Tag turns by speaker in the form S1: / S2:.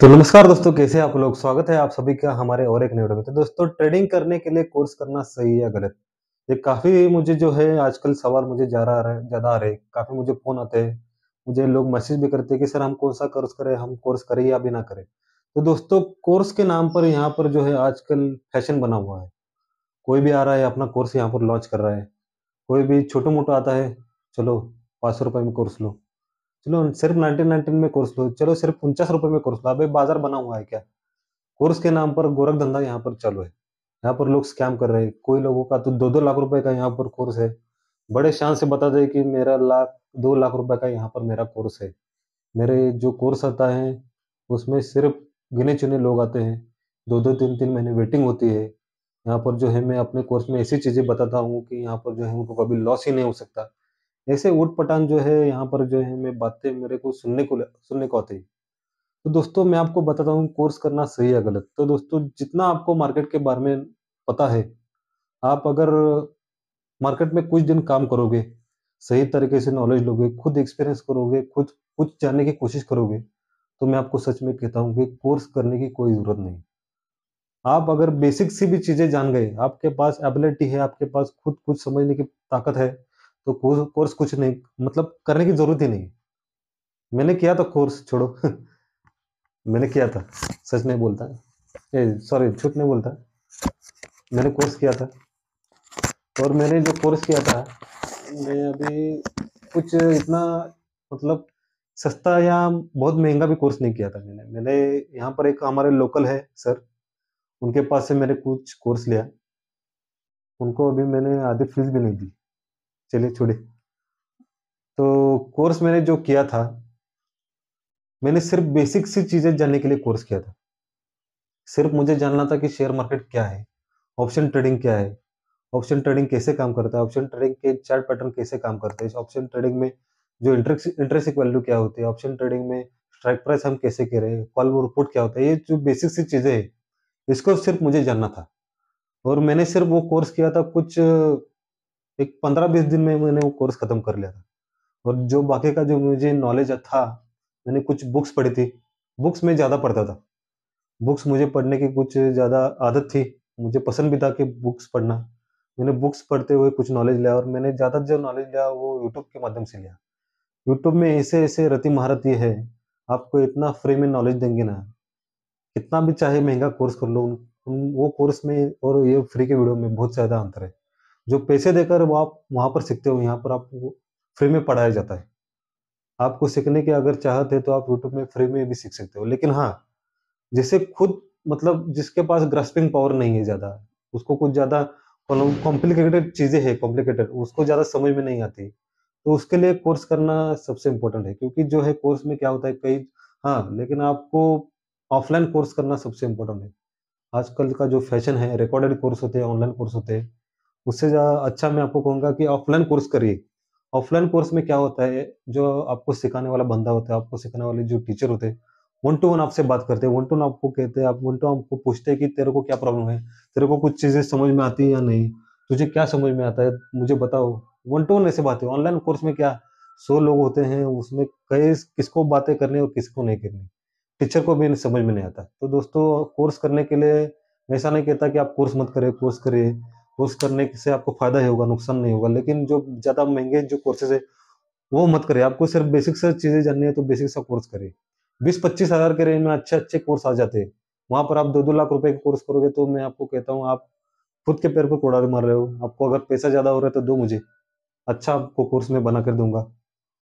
S1: तो नमस्कार दोस्तों कैसे आप लोग स्वागत है आप सभी का हमारे और एक वीडियो में तो दोस्तों ट्रेडिंग करने के लिए कोर्स करना सही या गलत ये काफी मुझे जो है आजकल सवाल मुझे ज्यादा आ रहे ज्यादा आ रहे काफी मुझे फोन आते हैं मुझे लोग मैसेज भी करते हैं कि सर हम कौन सा कोर्स करें हम कोर्स करें या भी ना करें तो दोस्तों कोर्स के नाम पर यहाँ पर जो है आजकल फैशन बना हुआ है कोई भी आ रहा है अपना कोर्स यहाँ पर लॉन्च कर रहा है कोई भी छोटा मोटा आता है चलो पाँच सौ रुपए में कोर्स लो चलो सिर्फ नाइनटीन नाइनटीन में कोर्स लो चलो सिर्फ उनचास रुपए में कोर्स लो अभी बाजार बना हुआ है क्या कोर्स के नाम पर गोरख धंधा यहाँ पर चालू है यहाँ पर लोग स्कैम कर रहे हैं कोई लोगों का तो दो दो लाख रुपए का यहाँ पर कोर्स है बड़े शान से बता दे कि मेरा लाख दो लाख रुपए का यहाँ पर मेरा कोर्स है मेरे जो कोर्स आता है उसमें सिर्फ गिने चुने लोग आते हैं दो दो तीन तीन महीने वेटिंग होती है यहाँ पर जो है मैं अपने कोर्स में ऐसी चीज़ें बताता हूँ कि यहाँ पर जो है उनको कभी लॉस ही नहीं हो सकता ऐसे ऊट पटान जो है यहाँ पर जो है मैं बातें मेरे को सुनने को सुनने को आती है तो दोस्तों मैं आपको बताता हूँ कोर्स करना सही या गलत तो दोस्तों जितना आपको मार्केट के बारे में पता है आप अगर मार्केट में कुछ दिन काम करोगे सही तरीके से नॉलेज लोगे खुद एक्सपीरियंस करोगे खुद कुछ जानने की कोशिश करोगे तो मैं आपको सच में कहता हूँ कि कोर्स करने की कोई ज़रूरत नहीं आप अगर बेसिक सी भी चीज़ें जान गए आपके पास एबिलिटी है आपके पास खुद कुछ समझने की ताकत है तो कोर्स कुछ नहीं मतलब करने की जरूरत ही नहीं मैंने किया था तो कोर्स छोड़ो मैंने किया था सच नहीं बोलता सॉरी झूठ नहीं बोलता मैंने कोर्स किया था और मैंने जो कोर्स किया था मैं अभी कुछ इतना मतलब सस्ता या बहुत महंगा भी कोर्स नहीं किया था मैंने मैंने यहाँ पर एक हमारे लोकल है सर उनके पास से मैंने कुछ कोर्स लिया उनको अभी मैंने आधी फीस भी नहीं दी चलिए छोड़े तो कोर्स मैंने जो किया था मैंने सिर्फ बेसिक सी चीज़ें जानने के लिए कोर्स किया था सिर्फ मुझे जानना था कि शेयर मार्केट क्या है ऑप्शन ट्रेडिंग क्या है ऑप्शन ट्रेडिंग कैसे काम करता है ऑप्शन ट्रेडिंग के चार्ट पैटर्न कैसे काम करते हैं ऑप्शन ट्रेडिंग में जो इंटरेस्ट वैल्यू क्या होती है ऑप्शन ट्रेडिंग में स्ट्राइक प्राइस हम कैसे कह रहे हैं कॉल रिपोर्ट क्या होता है ये जो बेसिक सी चीज़ें हैं इसको सिर्फ मुझे जानना था और मैंने सिर्फ वो कोर्स किया था कुछ एक पंद्रह बीस दिन में मैंने वो कोर्स खत्म कर लिया था और जो बाकी का जो मुझे नॉलेज था मैंने कुछ बुक्स पढ़ी थी बुक्स में ज़्यादा पढ़ता था बुक्स मुझे पढ़ने की कुछ ज़्यादा आदत थी मुझे पसंद भी था कि बुक्स पढ़ना मैंने बुक्स पढ़ते हुए कुछ नॉलेज लिया और मैंने ज़्यादा जो नॉलेज लिया वो यूट्यूब के माध्यम से लिया यूट्यूब में ऐसे ऐसे रति ये है आपको इतना फ्री में नॉलेज देंगे ना कितना भी चाहे महंगा कोर्स कर लो वो कोर्स में और ये फ्री के वीडियो में बहुत ज़्यादा अंतर है जो पैसे देकर वो आप वहाँ पर सीखते हो यहाँ पर आपको फ्री में पढ़ाया जाता है आपको सीखने की अगर चाहत है तो आप यूट्यूब में फ्री में भी सीख सकते हो लेकिन हाँ जिसे खुद मतलब जिसके पास ग्रस्पिंग पावर नहीं है ज़्यादा उसको कुछ ज़्यादा कॉम्प्लिकेटेड चीज़ें है कॉम्प्लिकेटेड उसको ज़्यादा समझ में नहीं आती तो उसके लिए कोर्स करना सबसे इम्पोर्टेंट है क्योंकि जो है कोर्स में क्या होता है कई हाँ लेकिन आपको ऑफलाइन कोर्स करना सबसे इम्पोर्टेंट है आजकल का जो फैशन है रिकॉर्डेड कोर्स होते हैं ऑनलाइन कोर्स होते हैं उससे अच्छा मैं आपको कहूँगा कि ऑफलाइन कोर्स करिए ऑफलाइन कोर्स में क्या होता है जो आपको सिखाने वाला बंदा होता है आपको सिखाने वाले जो टीचर होते हैं वन टू वन आपसे बात करते हैं वन टू वन आपको कहते हैं आप वन टू आपको पूछते हैं कि तेरे को क्या प्रॉब्लम है तेरे को कुछ चीज़ें समझ में आती है या नहीं तुझे क्या समझ में आता है मुझे बताओ वन टू वन ऐसे बातें ऑनलाइन कोर्स में क्या सौ लोग होते हैं उसमें कई किसको बातें करनी और किसको नहीं करनी टीचर को भी समझ में नहीं आता तो दोस्तों कोर्स करने के लिए ऐसा नहीं कहता कि आप कोर्स मत करें कोर्स करिए कोर्स करने से आपको फायदा ही होगा नुकसान नहीं होगा लेकिन जो ज़्यादा महंगे जो कोर्सेज है वो मत करे आपको सिर्फ बेसिक से चीज़ें जाननी है तो बेसिक सा कोर्स करे बीस पच्चीस हज़ार के रेंज में अच्छे अच्छे कोर्स आ जाते हैं वहां पर आप दो दो लाख रुपए के कोर्स करोगे तो मैं आपको कहता हूँ आप खुद के पैर पर कोड़ारी मार रहे हो आपको अगर पैसा ज़्यादा हो रहा है तो दो मुझे अच्छा आपको कोर्स में बना कर दूंगा